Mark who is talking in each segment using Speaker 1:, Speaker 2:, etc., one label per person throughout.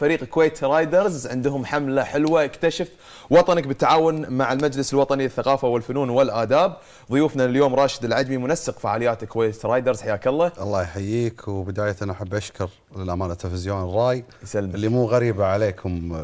Speaker 1: فريق كويت رايدرز عندهم حملة حلوة اكتشف وطنك بالتعاون مع المجلس الوطني للثقافة والفنون والآداب ضيوفنا اليوم راشد العجمي منسق فعاليات كويت رايدرز حياك الله
Speaker 2: الله يحييك وبداية أنا أحب أشكر للأمانة تلفزيون الراي يسلمك اللي مو غريبة عليكم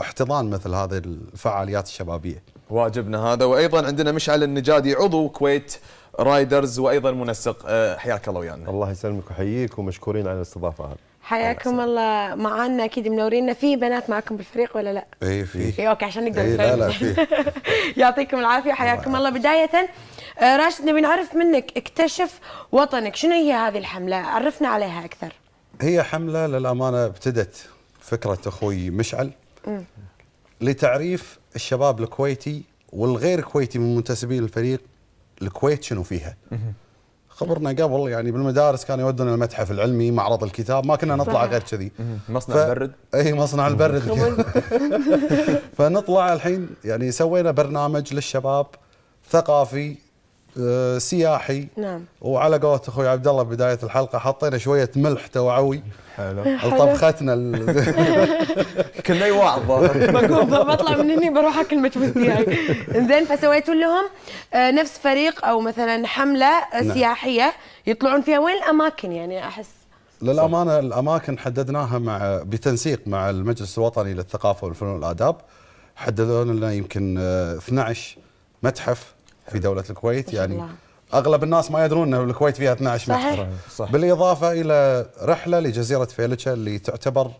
Speaker 2: احتضان مثل هذه الفعاليات الشبابية
Speaker 1: واجبنا هذا وأيضا عندنا مشعل النجادي عضو كويت رايدرز وايضا منسق آه، حياك الله ويانا الله يسلمك ويحييك
Speaker 3: ومشكورين على الاستضافه هذه
Speaker 4: حياكم الله معانا اكيد منورينا في بنات معكم بالفريق ولا لا؟ اي في اي اوكي عشان نقدر ايه لا لا في يعطيكم العافيه حياكم الله بدايه آه، راشد نبي نعرف منك اكتشف وطنك شنو هي هذه الحمله؟ عرفنا عليها اكثر.
Speaker 2: هي حمله للامانه ابتدت فكره اخوي مشعل لتعريف الشباب الكويتي والغير كويتي من منتسبين الفريق الكويت شنو فيها؟ خبرنا قبل يعني بالمدارس كانوا يودون المتحف العلمي معرض الكتاب ما كنا نطلع غير كذي مصنع ف... البرد اي مصنع البرد فنطلع الحين يعني سوينا برنامج للشباب ثقافي آه، سياحي نعم وعلى قولة اخوي عبد الله بدايه الحلقه حطينا شويه ملح توعوي حلو لطبختنا كنا يواعظ بقول
Speaker 3: بطلع من
Speaker 4: هني بروح اكل مكبوس دياي زين فسويتوا لهم آه، نفس فريق او مثلا حمله آه، نعم. سياحيه يطلعون فيها وين الاماكن يعني احس
Speaker 2: للامانه الاماكن حددناها مع بتنسيق مع المجلس الوطني للثقافه والفنون والاداب حددوا لنا يمكن 12 متحف في دوله الكويت يعني اغلب الناس ما يدرون ان الكويت فيها 12 صحيح. صحيح. بالاضافه الى رحله لجزيره فيلتشا اللي تعتبر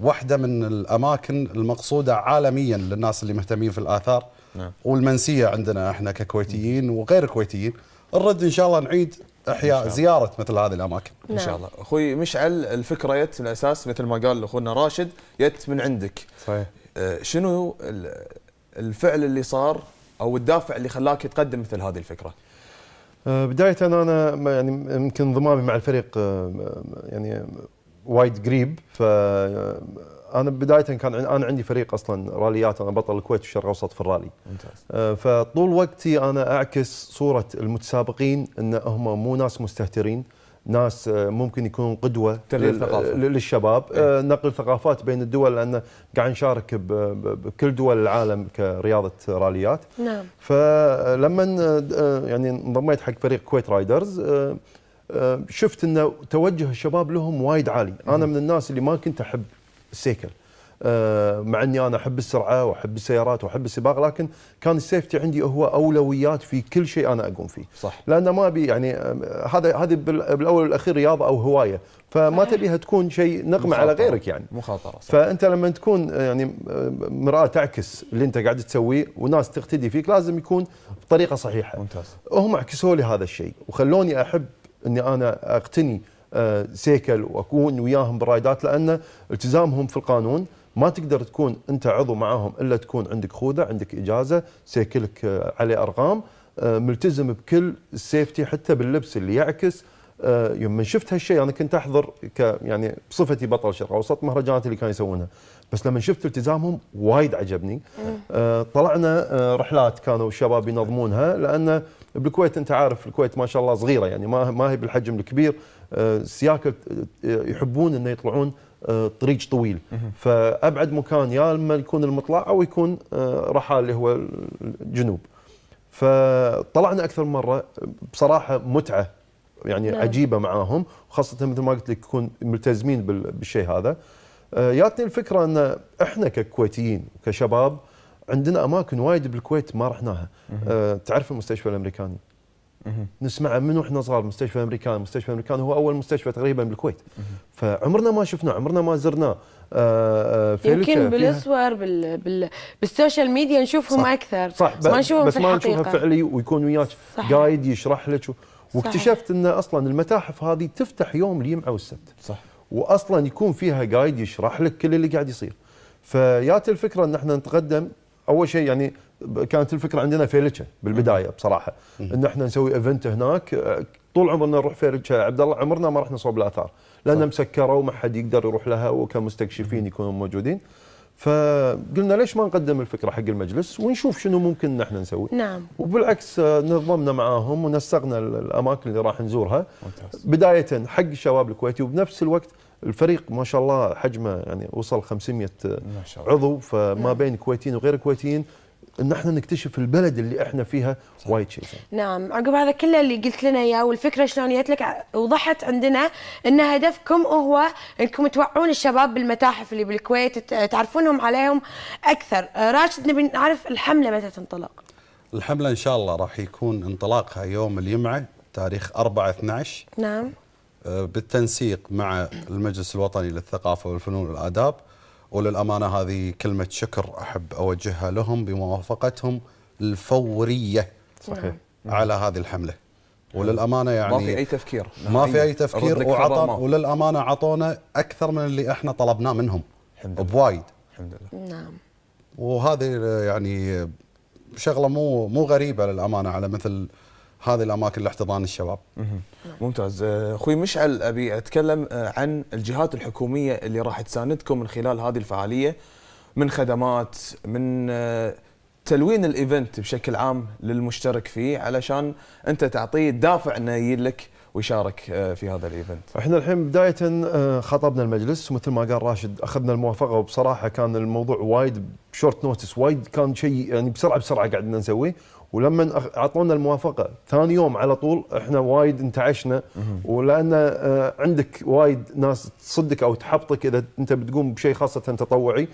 Speaker 2: واحده من الاماكن المقصوده عالميا للناس اللي مهتمين في الاثار نعم. والمنسيه عندنا احنا ككويتيين وغير كويتيين الرد ان شاء الله نعيد احياء زياره مثل هذه الاماكن نعم. ان شاء الله
Speaker 1: اخوي مشعل الفكره يت من الاساس مثل ما قال اخونا راشد يت من عندك صحيح. آه، شنو الفعل اللي صار او الدافع اللي خلاك تقدم مثل هذه الفكره؟
Speaker 3: أه، بدايه انا يعني يمكن انضمامي مع الفريق أه، يعني وايد قريب ف أه، انا بدايه كان انا عندي فريق اصلا راليات انا بطل الكويت والشرق الاوسط في الرالي ممتاز فطول وقتي انا اعكس صوره المتسابقين ان هم مو ناس مستهترين ناس آه، ممكن يكونوا قدوه للشباب إيه؟ آه، نقل ثقافات بين الدول لان قاعد نشارك بكل دول العالم كرياضه راليات نعم فلما آه، يعني انضميت حق فريق كويت رايدرز شفت انه توجه الشباب لهم وايد عالي انا من الناس اللي ما كنت احب السيكل آه، مع اني انا احب السرعه واحب السيارات واحب السباق لكن كان السيفتي عندي هو اولويات في كل شيء انا اقوم فيه صح لان ما ابي يعني آه، هذا هذه بالاول والاخير رياضه او هوايه فما تبيها تكون شيء نقمه على غيرك يعني مخاطره صح. فانت لما تكون يعني آه، مراه تعكس اللي انت قاعد تسويه وناس تقتدي فيك لازم يكون بطريقه صحيحه ممتاز هم عكسوا لي هذا الشيء وخلوني احب اني انا اقتني سيكل واكون وياهم برايدات لان التزامهم في القانون ما تقدر تكون انت عضو معاهم الا تكون عندك خوذه عندك اجازه سيكلك آه، عليه ارقام آه، ملتزم بكل السيفتي حتى باللبس اللي يعكس آه، يوم من شفت هالشيء انا كنت احضر ك يعني بصفتي بطل شرق اوسط مهرجانات اللي كانوا يسوونها بس لما شفت التزامهم وايد عجبني طلعنا رحلات كانوا الشباب ينظمونها لان بالكويت انت عارف الكويت ما شاء الله صغيره يعني ما ما هي بالحجم الكبير السياكل يحبون انه يطلعون آه، طريق طويل فابعد مكان يا اما يكون المطلع او يكون آه، رحال اللي هو الجنوب فطلعنا اكثر مره بصراحه متعه يعني نعم. عجيبه معاهم وخاصه مثل ما قلت لك يكون ملتزمين بالشيء هذا جاتني آه، الفكره ان احنا ككويتيين كشباب عندنا اماكن وايد بالكويت ما رحناها تعرف المستشفى الامريكاني نسمعه من واحنا صغار مستشفى امريكان مستشفى امريكان هو اول مستشفى تقريبا بالكويت فعمرنا ما شفناه عمرنا ما زرناه آه، آه، يمكن بالصور
Speaker 4: بال... بال... بالسوشيال ميديا نشوفهم صح اكثر صح بس ما نشوفهم بس في ما نشوفها فعلي
Speaker 3: ويكون وياك قايد يشرح لك و... واكتشفت ان اصلا المتاحف هذه تفتح يوم الجمعه والسبت صح واصلا يكون فيها قايد يشرح لك كل اللي قاعد يصير فيات الفكره ان احنا نتقدم اول شيء يعني كانت الفكره عندنا فيلتشا بالبدايه بصراحه ان احنا نسوي ايفنت هناك آه، طول عمرنا نروح فيلتشا عبد الله عمرنا ما راح نصوب الاثار لانها مسكره وما حد يقدر يروح لها وكمستكشفين يكونوا موجودين فقلنا ليش ما نقدم الفكره حق المجلس ونشوف شنو ممكن ان احنا نسوي نعم وبالعكس آه، نظمنا معاهم ونسقنا الاماكن اللي راح نزورها ممتاز. بدايه حق الشباب الكويتي وبنفس الوقت الفريق ما شاء الله حجمه يعني وصل 500 ما شاء الله. عضو فما نعم. بين كويتيين وغير كويتيين ان احنا نكتشف البلد اللي احنا فيها وايد شيء
Speaker 4: نعم عقب هذا كله اللي قلت لنا اياه والفكره شلون جت لك وضحت عندنا ان هدفكم هو انكم توعون الشباب بالمتاحف اللي بالكويت تعرفونهم عليهم اكثر آه، راشد نبي نعرف الحمله متى تنطلق
Speaker 2: الحمله ان شاء الله راح يكون انطلاقها يوم الجمعه تاريخ 4 12 نعم آه، بالتنسيق مع المجلس الوطني للثقافه والفنون والاداب وللأمانة هذه كلمة شكر أحب أوجهها لهم بموافقتهم الفورية صحيح نعم. على هذه الحملة وللامانه يعني ما في اي تفكير ما في نعم. اي تفكير وعطى وللامانه عطونا اكثر من اللي احنا طلبناه منهم الحمد لله بوايد
Speaker 4: الحمد لله نعم
Speaker 2: وهذه يعني شغله مو مو غريبه للامانه على مثل هذه الاماكن لاحتضان الشباب.
Speaker 1: ممتاز آه، اخوي مشعل ابي اتكلم آه، عن الجهات الحكوميه اللي راح تساندكم من خلال هذه الفعاليه من خدمات من آه، تلوين الايفنت بشكل عام للمشترك فيه علشان انت تعطيه دافع انه يجي لك ويشارك آه، في هذا الايفنت؟
Speaker 3: احنا الحين بدايه آه، خطبنا المجلس ومثل ما قال راشد اخذنا الموافقه وبصراحه كان الموضوع وايد شورت نوتس وايد كان شيء يعني بسرعه بسرعه قعدنا نسويه ولما اعطونا الموافقه ثاني يوم على طول احنا وايد انتعشنا ولان آه، عندك وايد ناس تصدك او تحبطك اذا انت بتقوم بشيء خاصه تطوعي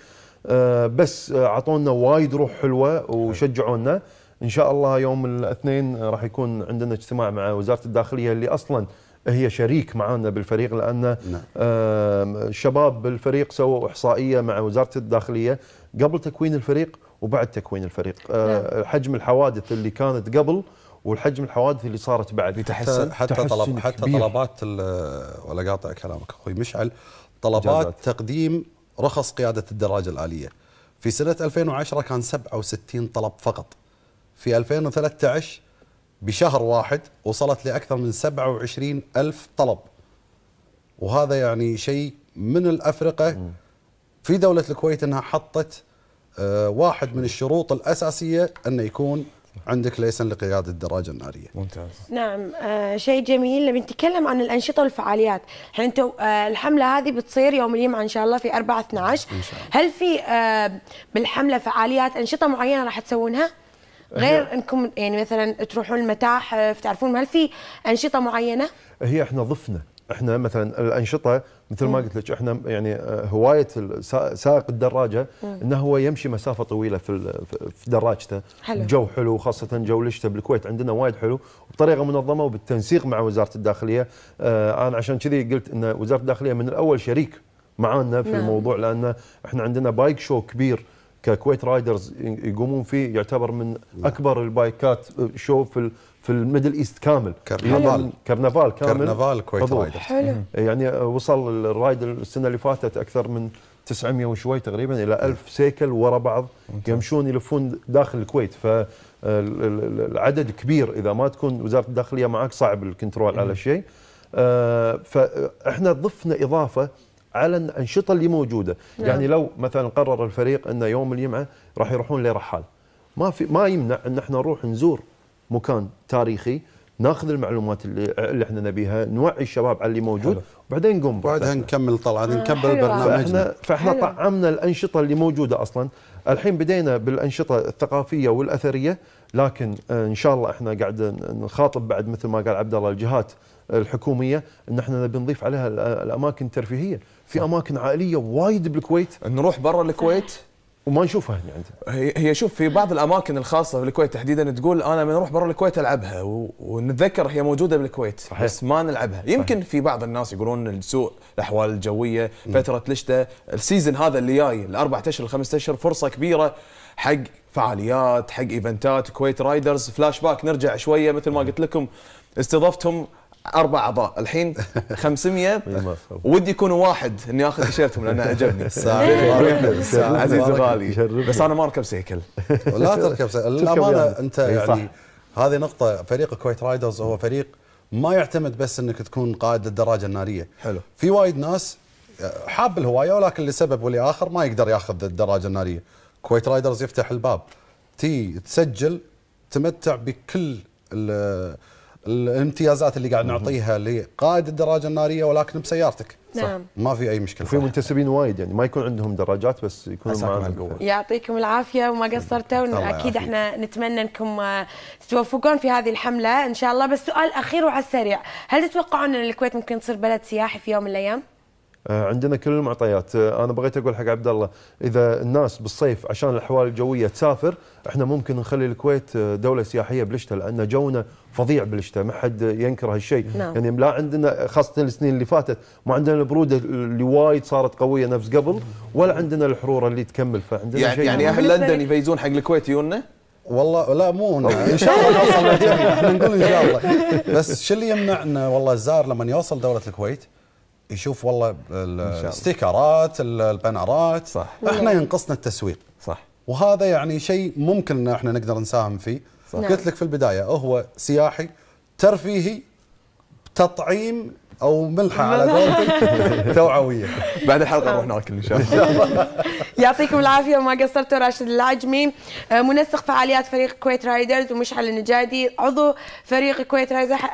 Speaker 3: بس اعطونا وايد روح حلوه وشجعونا ان شاء الله يوم الاثنين راح يكون عندنا اجتماع مع وزاره الداخليه اللي اصلا هي شريك معنا بالفريق لان نعم. آه الشباب بالفريق سووا احصائيه مع وزاره الداخليه قبل تكوين الفريق وبعد تكوين الفريق آه نعم. حجم الحوادث اللي كانت قبل والحجم الحوادث اللي صارت بعد تحسن حتى طلب حتى كبير.
Speaker 2: طلبات ولا قاطع كلامك اخوي مشعل طلبات جازات. تقديم رخص قياده الدراجه الاليه في سنه 2010 كان 67 طلب فقط في 2013 بشهر واحد وصلت لأكثر من 27 ألف طلب وهذا يعني شيء من الأفرقة في دولة الكويت أنها حطت آه، واحد من الشروط الأساسية أنه يكون عندك ليسن لقيادة الدراجة النارية ممتاز
Speaker 4: نعم آه شيء جميل لما نتكلم عن الأنشطة والفعاليات الحين انتم آه الحملة هذه بتصير يوم الجمعة إن شاء الله في 4 12 إن شاء الله. هل في آه بالحملة فعاليات أنشطة معينة راح تسوونها؟ غير انكم يعني مثلا تروحون المتاحف آه، تعرفون هل في انشطه معينه؟
Speaker 3: هي احنا ضفنا احنا مثلا الانشطه مثل ما قلت لك احنا يعني آه، هوايه سائق الدراجه انه هو يمشي مسافه طويله في في دراجته حلو. الجو حلو خاصه جو الشتاء بالكويت عندنا وايد حلو بطريقه منظمه وبالتنسيق مع وزاره الداخليه آه، انا عشان كذي قلت ان وزاره الداخليه من الاول شريك معانا في نعم. الموضوع لان احنا عندنا بايك شو كبير ككويت رايدرز يقومون فيه يعتبر من اكبر البايكات آه، شو في في الميدل ايست كامل كرنفال يعني كرنفال كامل كرنفال كويت رايدرز حلو. يعني آه، وصل الرايد السنه اللي فاتت اكثر من 900 وشوي تقريبا الى 1000 سيكل ورا بعض يمشون يلفون داخل الكويت ف آه، العدد كبير اذا ما تكون وزاره الداخليه معك صعب الكنترول على شيء فاحنا ضفنا اضافه على الانشطه اللي موجوده نعم. يعني لو مثلا قرر الفريق ان يوم الجمعه راح يروحون لرحال ما في ما يمنع ان احنا نروح نزور مكان تاريخي ناخذ المعلومات اللي, اللي احنا نبيها نوعي الشباب على اللي موجود وبعدين نقوم بعدها نكمل طلعه آه، نكمل برنامجنا فاحنا فاحنا حلو. طعمنا الانشطه اللي موجوده اصلا الحين بدينا بالانشطه الثقافيه والاثريه لكن آه، ان شاء الله احنا قاعد نخاطب بعد مثل ما قال عبد الله الجهات الحكوميه ان احنا نبي نضيف عليها الاماكن الترفيهيه في اماكن عائليه وايد بالكويت نروح برا الكويت وما نشوفها هنا
Speaker 1: عندنا هي شوف في بعض الاماكن الخاصه بالكويت تحديدا تقول انا لما اروح برا الكويت العبها ونتذكر هي موجوده بالكويت صحيح. بس ما نلعبها يمكن صحيح. في بعض الناس يقولون سوء الاحوال الجويه فتره الشتاء السيزون هذا اللي جاي الاربع اشهر الخمس اشهر فرصه كبيره حق فعاليات حق ايفنتات كويت رايدرز فلاش باك نرجع شويه مثل ما قلت لكم استضفتهم اربع اعضاء الحين 500 ودي يكونوا واحد اني اخذ تيشيرتهم لانه عجبني إيه. عزيز غالي بس انا
Speaker 2: ما اركب سيكل
Speaker 3: لا تركب سيكل للامانه يعني. انت إيه، يعني
Speaker 2: هذه نقطه فريق الكويت رايدرز هو فريق ما يعتمد بس انك تكون قائد للدراجه الناريه حلو في وايد ناس آه، حاب الهوايه ولكن لسبب ولاخر ما يقدر ياخذ الدراجه الناريه كويت رايدرز يفتح الباب تي تسجل تمتع بكل الامتيازات اللي قاعد نعطيها لقائد الدراجه الناريه ولكن بسيارتك
Speaker 4: نعم
Speaker 3: ما في اي مشكله وفي منتسبين وايد يعني ما يكون عندهم دراجات بس يكونوا معنا
Speaker 4: يعطيكم العافيه وما قصرتوا اكيد احنا نتمنى انكم آه، تتوفقون في هذه الحمله ان شاء الله بس سؤال اخير وعلى السريع هل تتوقعون ان الكويت ممكن تصير بلد سياحي في يوم من الايام؟
Speaker 3: آه، عندنا كل المعطيات آه، انا بغيت اقول حق عبد الله اذا الناس بالصيف عشان الاحوال الجويه تسافر احنا ممكن نخلي الكويت آه، دوله سياحيه بالشتاء لان جونا فظيع بالشتاء ما حد ينكر هالشيء نعم. يعني لا عندنا خاصه السنين اللي فاتت ما عندنا البروده اللي وايد صارت قويه نفس قبل ولا عندنا الحرورة اللي تكمل فعندنا يعني شيء يعني اهل لندن
Speaker 1: يفيزون حق الكويت يونا والله لا مو ان شاء الله نوصل احنا
Speaker 2: نقول ان شاء الله بس شو اللي يمنعنا والله الزار لما يوصل دوله الكويت يشوف والله الاستيكرات البنرات صح احنا ينقصنا التسويق صح وهذا يعني شيء ممكن ان احنا نقدر نساهم فيه صح. قلت لك في البدايه هو سياحي ترفيهي تطعيم او ملحه على قولتك توعويه بعد الحلقه نروح ناكل ان شاء الله
Speaker 4: يعطيكم العافيه وما قصرتوا راشد العجمي آه، منسق فعاليات فريق كويت رايدرز ومشعل النجادي عضو فريق كويت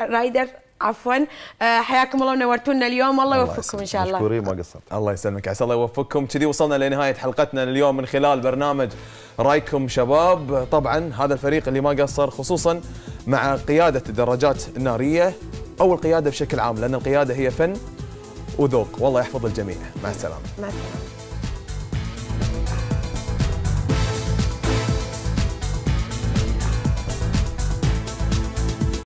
Speaker 4: رايدرز عفوا آه، حياكم الله ونورتونا اليوم الله يوفقكم ان شاء الله مشكورين
Speaker 1: ما قصرت الله يسلمك عسى الله يوفقكم كذي وصلنا لنهايه حلقتنا اليوم من خلال برنامج رايكم شباب طبعا هذا الفريق اللي ما قصر خصوصا مع قياده الدراجات الناريه او القياده بشكل عام لان القياده هي فن وذوق والله يحفظ الجميع مع السلامه
Speaker 3: مع السلامه